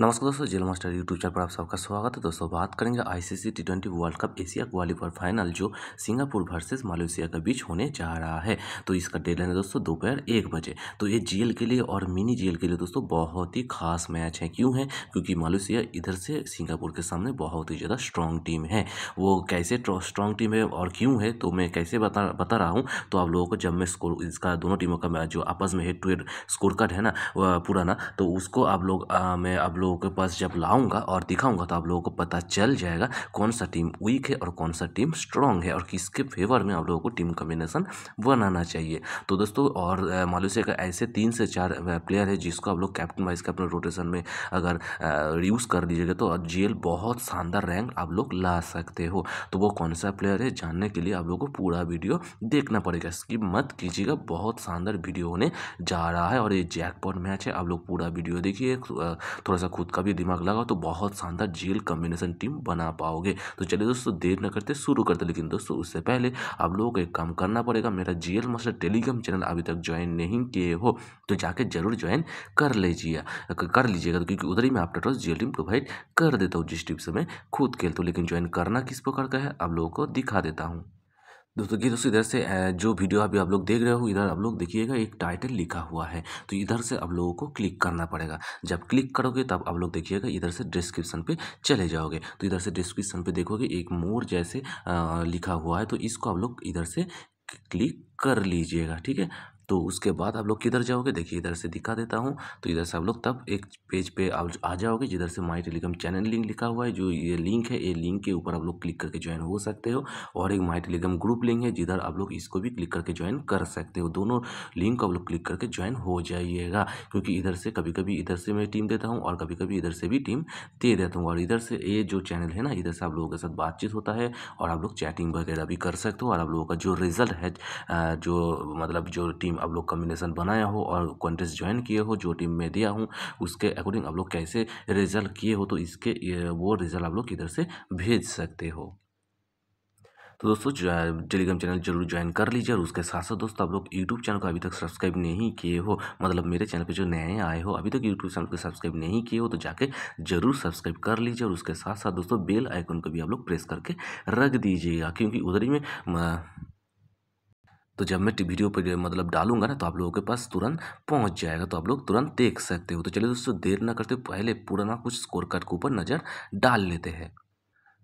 नमस्कार दोस्तों jail master YouTube channel पर आप सबका स्वागत है दोस्तों बात करेंगे ICC T twenty World Cup Asia qualifier final जो सिंगापुर वर्सेस मलेशिया के बीच होने जा रहा है तो इसका डेडलाइन है दोस्तों दोपहर एक बजे तो ये जेल के लिए और मिनी जेल के लिए दोस्तों बहुत ही खास मैच है क्यों है क्योंकि मलेशिया इधर से सिंगापुर के सामने बहुत ही ज़्यादा स्ट्रॉन्ग टीम है वो कैसे स्ट्रॉन्ग टीम है और क्यों है तो मैं कैसे बता बता रहा हूँ तो आप लोगों को जब मैं स्कोर इसका दोनों टीमों का जो आपस में head to head scorecard है ना पुराना तो उसको आप लोग मैं आप लोग लोगों के पास जब लाऊंगा और दिखाऊंगा तो आप लोगों को पता चल जाएगा कौन सा टीम वीक है और कौन सा टीम स्ट्रॉन्ग है और किसके फेवर में आप लोगों को टीम कम्बिनेशन बनाना चाहिए तो दोस्तों और मालूसिया का ऐसे तीन से चार प्लेयर है जिसको आप लोग कैप्टन वाइस कैप्टन रोटेशन में अगर यूज़ कर दीजिएगा तो जेल बहुत शानदार रैंक आप लोग ला सकते हो तो वो कौन सा प्लेयर है जानने के लिए आप लोग को पूरा वीडियो देखना पड़ेगा स्किप मत कीजिएगा बहुत शानदार वीडियो होने जा रहा है और ये जैकपॉट मैच है आप लोग पूरा वीडियो देखिए थोड़ा सा खुद का भी दिमाग लगा तो बहुत शानदार जीएल कम्बिनेशन टीम बना पाओगे तो चलिए दोस्तों देर न करते शुरू करते लेकिन दोस्तों उससे पहले आप लोगों को एक काम करना पड़ेगा मेरा जीएल मास्टर टेलीग्राम चैनल अभी तक ज्वाइन नहीं किए हो तो जाके जरूर ज्वाइन कर लीजिए कर लीजिएगा क्योंकि उधर ही मैं आप टोटल जीएल टीम प्रोवाइड कर देता हूँ जिस टीम से मैं खुद खेलता हूँ लेकिन ज्वाइन करना किस प्रकार का है आप लोगों को दिखा देता हूँ दोस्तों की दोस्तों इधर से जो वीडियो अभी आप लोग देख रहे हो इधर आप लोग देखिएगा एक टाइटल लिखा हुआ है तो इधर से आप लोगों को क्लिक करना पड़ेगा जब क्लिक करोगे तब आप लोग देखिएगा इधर से डिस्क्रिप्शन पे चले जाओगे तो इधर से डिस्क्रिप्शन पे देखोगे एक मोर जैसे आ, लिखा हुआ है तो इसको आप लोग इधर से क्लिक कर लीजिएगा ठीक है तो उसके बाद आप लोग किधर जाओगे देखिए इधर से दिखा देता हूँ तो इधर से आप लोग तब एक पेज पे आप आ जाओगे जिधर से माई टेलीग्राम चैनल लिंक लिखा हुआ है जो ये लिंक है ये लिंक के ऊपर आप लोग क्लिक करके ज्वाइन हो सकते हो और एक माई टेलीग्राम ग्रुप लिंक है जिधर आप लोग इसको भी क्लिक करके ज्वाइन कर सकते हो दोनों लिंक आप लोग क्लिक करके ज्वाइन हो जाइएगा क्योंकि इधर से कभी कभी इधर से मैं टीम देता हूँ और कभी कभी इधर से भी टीम दे देता हूँ और इधर से ये जो चैनल है ना इधर से आप लोगों के साथ बातचीत होता है और आप लोग चैटिंग वगैरह भी कर सकते हो और आप लोगों का जो रिजल्ट है जो मतलब जो टीम आप लोग कम्बिनेशन बनाया हो और कॉन्टेस्ट ज्वाइन किए हो जो टीम में दिया हूँ उसके अकॉर्डिंग आप लोग कैसे रिजल्ट किए हो तो इसके वो रिजल्ट आप लोग किधर से भेज सकते हो तो दोस्तों टेलीग्राम चैनल जरूर ज्वाइन कर लीजिए और उसके साथ साथ दोस्तों आप लोग यूट्यूब चैनल को अभी तक सब्सक्राइब नहीं किए हो मतलब मेरे चैनल पे जो नए आए हो अभी तक यूट्यूब चैनल को सब्सक्राइब नहीं किए हो तो जाके जरूर सब्सक्राइब कर लीजिए और उसके साथ साथ दोस्तों बेल आइकन को भी आप लोग प्रेस करके रख दीजिएगा क्योंकि उधर ही में तो जब मैं वीडियो पर मतलब डालूंगा ना तो आप लोगों के पास तुरंत पहुंच जाएगा तो आप लोग तुरंत देख सकते हो तो चलिए दोस्तों देर ना करते पहले पुराना कुछ स्कोर कार्ड के ऊपर नज़र डाल लेते हैं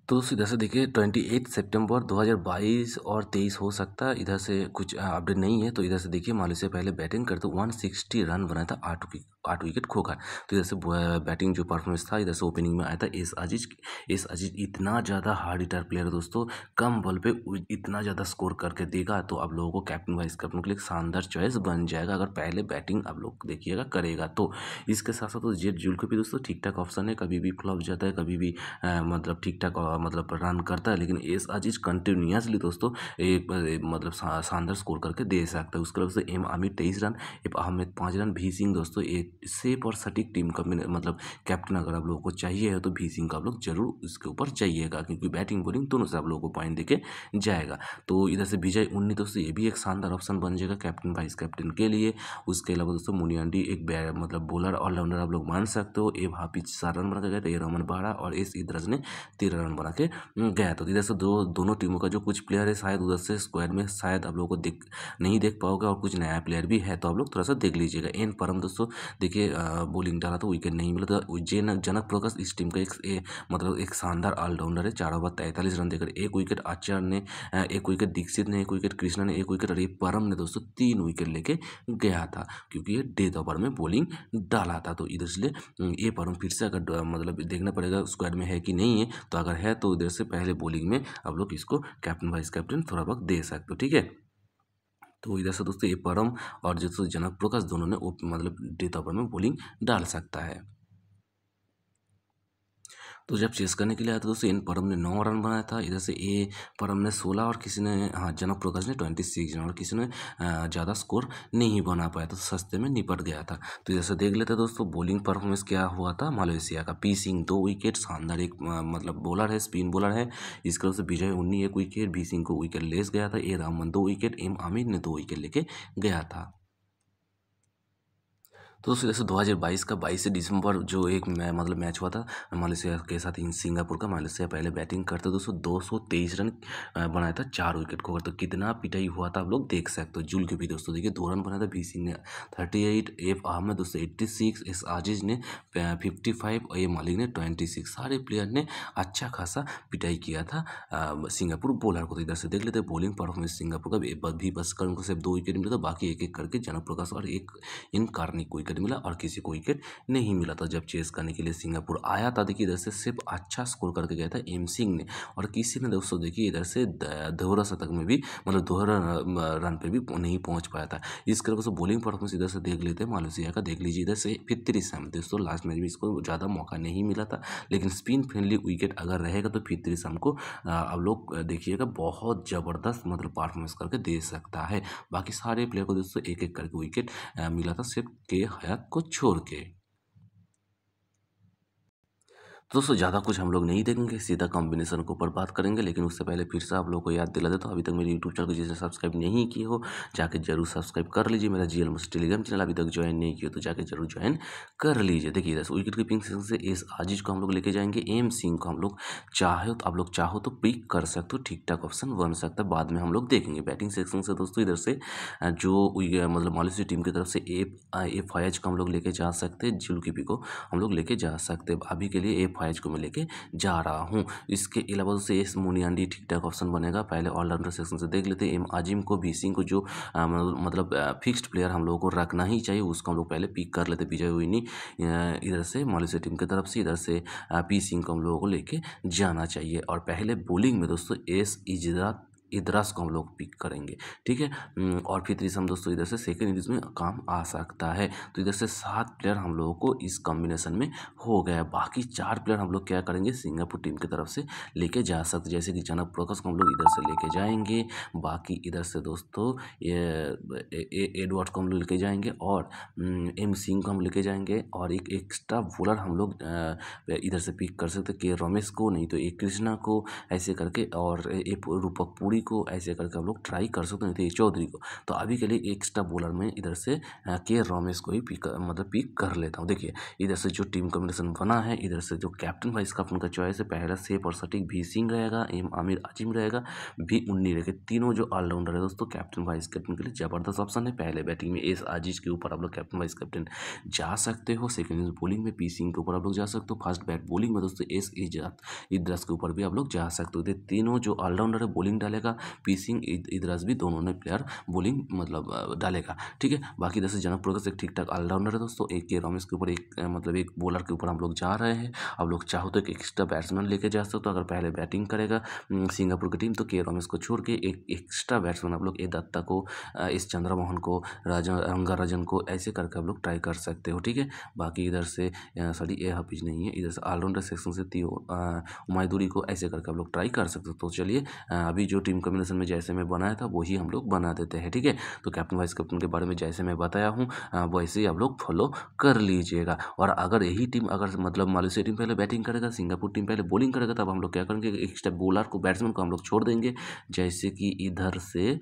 तो दोस्तों इधर से देखिए ट्वेंटी एट सेप्टेम्बर दो हज़ार बाईस और तेईस हो सकता है इधर से कुछ अपडेट नहीं है तो इधर से देखिए मालूम से पहले बैटिंग करते वन सिक्सटी रन बनाया था आठ विकेट आठ विकेट खोखा तो इधर से बैटिंग जो परफॉर्मेंस था इधर से ओपनिंग में आया था एस अजीज एस अजीज इतना ज़्यादा हार्ड हिटर प्लेयर दोस्तों कम बॉल पे इतना ज़्यादा स्कोर करके देगा तो आप लोगों को कैप्टन वाइस कैप्टन के लिए शानदार चॉइस बन जाएगा अगर पहले बैटिंग आप लोग देखिएगा करेगा तो इसके साथ साथ तो जेट जुल को भी दोस्तों ठीक ठाक ऑप्शन है कभी भी फ्लॉप जाता है कभी भी मतलब ठीक ठाक मतलब रन करता है लेकिन एस अजीज कंटिन्यूसली दोस्तों एक मतलब शानदार स्कोर करके दे सकता है उसके से एम आमिर तेईस रन एफ अहमद पाँच रन भी सिंह दोस्तों एक सेफ और सटीक टीम का मतलब कैप्टन अगर आप लोगों को चाहिए है तो भी सिंह का आप लोग जरूर इसके ऊपर चाहिएगा क्योंकि बैटिंग बॉलिंग दोनों से आप लोगों को पॉइंट देके जाएगा तो इधर से विजय उन्नी दोस्तों ये भी एक शानदार ऑप्शन बन जाएगा कैप्टन वाइस कैप्टन के लिए उसके अलावा दोस्तों मुनियांडी एक मतलब बॉलर ऑलराउंडर आप लोग मान सकते हो ए हाफिज सात रन बना के गए ए रमन बारा और एस इधरज ने तेरह रन बना के गया तो इधर से दो दोनों टीमों का जो कुछ प्लेयर है शायद उधर से स्क्वायर में शायद आप लोगों को देख नहीं देख पाओगे और कुछ नया प्लेयर भी है तो आप लोग थोड़ा सा देख लीजिएगा एन परम दोस्तों देखिए बॉलिंग डाला तो विकेट नहीं मिला था तो जैन जनक प्रकाश इस टीम का एक ए, मतलब एक शानदार ऑलराउंडर है चार ओवर तैंतालीस रन देकर एक विकेट आचार्य ने एक विकेट दीक्षित ने एक विकेट कृष्णा ने एक विकेट अरे परम ने दोस्तों तीन विकेट लेके गया था क्योंकि ये डेथ ओवर में बॉलिंग डाला था तो इधर से ए परम फिर से अगर मतलब देखना पड़ेगा स्क्वाड में है कि नहीं है तो अगर है तो इधर से पहले बॉलिंग में आप लोग इसको कैप्टन वाइस कैप्टन थोड़ा वक्त दे सकते हो ठीक है तो इधर से दोस्तों ए परम और जो तो जनक प्रकाश दोनों ने मतलब डेट ऑफ में बोलिंग डाल सकता है तो जब चेस करने के लिए आया था दोस्तों इन पर हमने नौ रन बनाया था इधर से ए पर हमने सोलह और किसी ने हाँ जनक प्रकाश ने ट्वेंटी सिक्स और किसी ने ज़्यादा स्कोर नहीं बना पाया था तो सस्ते में निपट गया था तो इधर से देख लेते दोस्तों बॉलिंग परफॉर्मेंस क्या हुआ था मलेशिया का पी सिंह दो विकेट शानदार एक मतलब बॉलर है स्पिन बॉलर है इसके से विजय उन्नी एक विकेट बी सिंह को विकेट लेस गया था ए रामन दो विकेट एम आमिर ने दो विकेट लेके गया था तो दोस्तों दो हज़ार बाईस का बाईस दिसंबर जो एक मैं मतलब मैच हुआ था मलेशिया के साथ इन सिंगापुर का मलेशिया पहले बैटिंग करते दोस्तों दो सौ तेईस रन बनाया था चार विकेट को तो कितना पिटाई हुआ था आप लोग देख सकते हो जुल के भी दोस्तों देखिए दो रन बनाया था बी सिंह ने थर्टी एट एफ अहमद दोस्तों एट्टी सिक्स एस आजिज ने फिफ्टी फाइव और ए मालिक ने ट्वेंटी सिक्स सारे प्लेयर ने अच्छा खासा पिटाई किया था सिंगापुर बॉलर को तो इधर से देख लेते बॉलिंग परफॉर्मेंस सिंगापुर का भी बस कर उनको सिर्फ दो विकेट मिला था बाकी एक एक करके जनक प्रकाश और एक इन कार्निक को विकेट विकेट मिला और किसी को विकेट नहीं मिला था तो जब चेस करने के लिए सिंगापुर आया था देखिए इधर से सिर्फ अच्छा स्कोर करके गया था एम सिंह ने और किसी ने दोस्तों देखिए इधर से दोहरा शतक में भी मतलब दोहरा रन पर भी नहीं पहुँच पाया था इस करके दोस्तों बॉलिंग परफॉर्मेंस इधर से देख लेते हैं मालवेशिया का देख लीजिए इधर से फितरीस अहमद दोस्तों लास्ट मैच में इसको ज़्यादा मौका नहीं मिला था लेकिन स्पिन फ्रेंडली विकेट अगर रहेगा तो फितरीस को अब लोग देखिएगा बहुत ज़बरदस्त मतलब परफॉर्मेंस करके दे सकता है बाकी सारे प्लेयर को दोस्तों एक एक करके विकेट मिला था सिर्फ के काया को छोड़ के तो दोस्तों ज़्यादा कुछ हम लोग नहीं देखेंगे सीधा कॉम्बिनेशन के ऊपर बात करेंगे लेकिन उससे पहले फिर से आप लोगों को याद दिला देता हूँ अभी तक मेरे यूट्यूब चैनल को जिसने सब्सक्राइब नहीं किए हो जाके जरूर सब्सक्राइब कर लीजिए मेरा जी एल टेलीग्राम चैनल अभी तक ज्वाइन नहीं किया तो जाके जरूर ज्वाइन कर लीजिए देखिए दस विकेट कीपिंग सेक्शन से एस आजिज को हम लोग लेके जाएंगे एम सिंह को हम लोग चाहे तो आप लोग चाहो तो पिक कर सकते हो ठीक ठाक ऑप्शन बन सकता है बाद में हम लोग देखेंगे बैटिंग सेक्शन से दोस्तों इधर से जो मतलब मालूसी टीम की तरफ से एफ एफ को हम लोग लेके जा सकते हैं जुलकीपी को हम लोग लेके जा सकते हैं अभी के लिए एफ फाइज को मैं लेके जा रहा हूँ इसके अलावा दोस्तों एस मुनियांडी ठीक ठाक ऑप्शन बनेगा पहले ऑलराउंडर सेक्शन से देख लेते हैं एम आजिम को भी सिंह को जो मतलब, मतलब फिक्स्ड प्लेयर हम लोगों को रखना ही चाहिए उसको हम लोग पहले पिक कर लेते विजय विनी इधर से मलेशिया टीम की तरफ से इधर से पी सिंह को हम लोगों को लेके जाना चाहिए और पहले बोलिंग में दोस्तों एस इजरा इधरस को हम लोग पिक करेंगे ठीक है हम्म, और फिर त्रिसम दोस्तों इधर से सेकेंड इनिंग्स में काम आ सकता है तो इधर से सात प्लेयर हम लोगों को इस कॉम्बिनेशन में हो गया बाकी चार प्लेयर हम लोग क्या करेंगे सिंगापुर टीम की तरफ से लेके जा सकते जैसे कि जनक प्रोकस को हम लोग इधर से लेके जाएंगे बाकी इधर से दोस्तों एडवर्ड को हम लोग लेके जाएंगे और हम्म, एम सिंह को हम लेके जाएंगे और एक एक्स्ट्रा बॉलर हम लोग इधर से पिक कर सकते के रमेश को नहीं तो एक कृष्णा को ऐसे करके और ए रूपक पुरी को ऐसे करके हम लोग ट्राई कर सकते हैं चौधरी को तो अभी के लिए एक्स्ट्रा बॉलर में इधर से के रोमेश को ही पिक मतलब पिक कर लेता हूँ देखिए इधर से जो टीम कॉम्बिनेशन बना है इधर से जो कैप्टन वाइस का चॉइस है पहला सेफ और सटीक भी सिंह रहेगा एम आमिर अजीम रहेगा भी उन्नी रहेगा तीनों जो ऑलराउंडर है दोस्तों कैप्टन वाइस कैप्टन के लिए ज़बरदस्त ऑप्शन है पहले बैटिंग में एस आजीज के ऊपर आप लोग कैप्टन वाइस कैप्टन जा सकते हो सेकेंड बॉलिंग में पी सिंह के ऊपर आप लोग जा सकते हो फर्स्ट बैट बॉलिंग में दोस्तों एस इजात इद्रस के ऊपर भी आप लोग जा सकते हो तीनों जो ऑलराउंडर है बॉलिंग डालेगा पी सिंह इदराज भी दोनों ने प्लेयर बोलिंग मतलब डालेगा ठीक है बाकी जैसे जनक जनकप्रकाश एक ठीक ठाक ऑलराउंडर है दोस्तों एक के रमेश के ऊपर एक मतलब एक बॉलर के ऊपर हम लोग जा रहे हैं अब लोग चाहो तो एक एक्स्ट्रा बैट्समैन लेके जा सकते हो तो अगर पहले बैटिंग करेगा सिंगापुर की टीम तो के रमेश को छोड़ के एक एक्स्ट्रा बैट्समैन आप लोग ए दत्ता को एस चंद्रमोहन को राजा रंगा को ऐसे करके आप लोग ट्राई कर सकते हो ठीक है बाकी इधर से सॉरी ए हफीज नहीं है इधर से ऑलराउंडर सेक्शन से तीन उमायदूरी को ऐसे करके आप लोग ट्राई कर सकते हो तो चलिए अभी जो टीम टीम कम्बिनेशन में जैसे मैं बनाया था वही हम लोग बना देते हैं ठीक है तो कैप्टन वाइस कैप्टन के बारे में जैसे मैं बताया हूँ वैसे ही आप लोग फॉलो कर लीजिएगा और अगर यही टीम अगर मतलब मालवेशिया टीम पहले बैटिंग करेगा सिंगापुर टीम पहले बॉलिंग करेगा तब हम लोग क्या करेंगे एक्स्ट्रा बॉलर को बैट्समैन को हम लोग छोड़ देंगे जैसे कि इधर से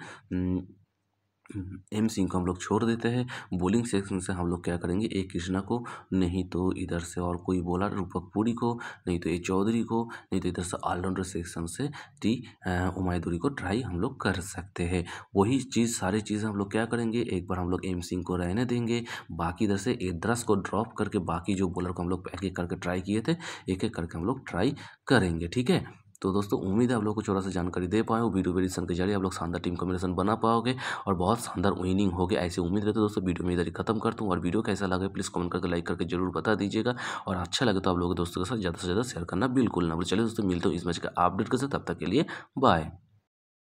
एम सिंह को हम लोग छोड़ देते हैं बॉलिंग सेक्शन से हम लोग क्या करेंगे ए कृष्णा को नहीं तो इधर से और कोई बॉलर रूपक पुरी को नहीं तो ए चौधरी को नहीं तो इधर से ऑलराउंडर सेक्शन से टी उमायदुरी को ट्राई हम लोग कर सकते हैं वही चीज़ सारे चीज़ हम लोग क्या करेंगे एक बार हम लोग एम सिंह को रहने देंगे बाकी इधर से एद्रस को ड्रॉप करके बाकी जो बॉलर को हम लोग एक एक करके ट्राई किए थे एक एक करके हम लोग ट्राई करेंगे ठीक है तो दोस्तों उम्मीद है आप लोग को छोटा सा जानकारी दे पाए वीडियो वेरिएशन के जरिए आप लोग शानदार टीम कॉम्बिनेशन बना पाओगे और बहुत शानदार विनिंग होगी ऐसी उम्मीद रहते दोस्तों वीडियो में इधर ही खत्म करता हूँ और वीडियो कैसा लगे प्लीज़ कमेंट करके लाइक करके जरूर बता दीजिएगा और अच्छा लगे तो आप लोगों के दोस्तों के साथ ज़्यादा से ज़्यादा शेयर करना बिल्कुल ना बोले चलिए दोस्तों मिलते हो इस मैच का अपडेट के साथ तब तक के लिए बाय